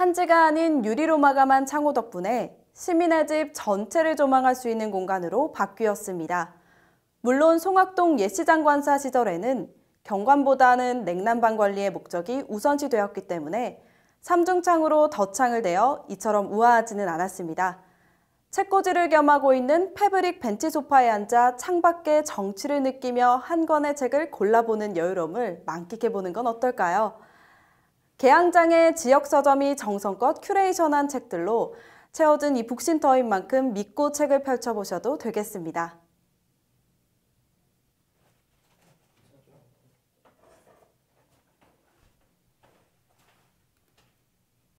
한지가 아닌 유리로 마감한 창호 덕분에 시민의 집 전체를 조망할 수 있는 공간으로 바뀌었습니다. 물론 송악동 예시장관사 시절에는 경관보다는 냉난방 관리의 목적이 우선시되었기 때문에 삼중창으로 덧창을 대어 이처럼 우아하지는 않았습니다. 책꽂이를 겸하고 있는 패브릭 벤치 소파에 앉아 창밖의 정취를 느끼며 한 권의 책을 골라보는 여유로움을 만끽해보는 건 어떨까요? 개항장의 지역 서점이 정성껏 큐레이션한 책들로 채워진 이 북신터인 만큼 믿고 책을 펼쳐보셔도 되겠습니다.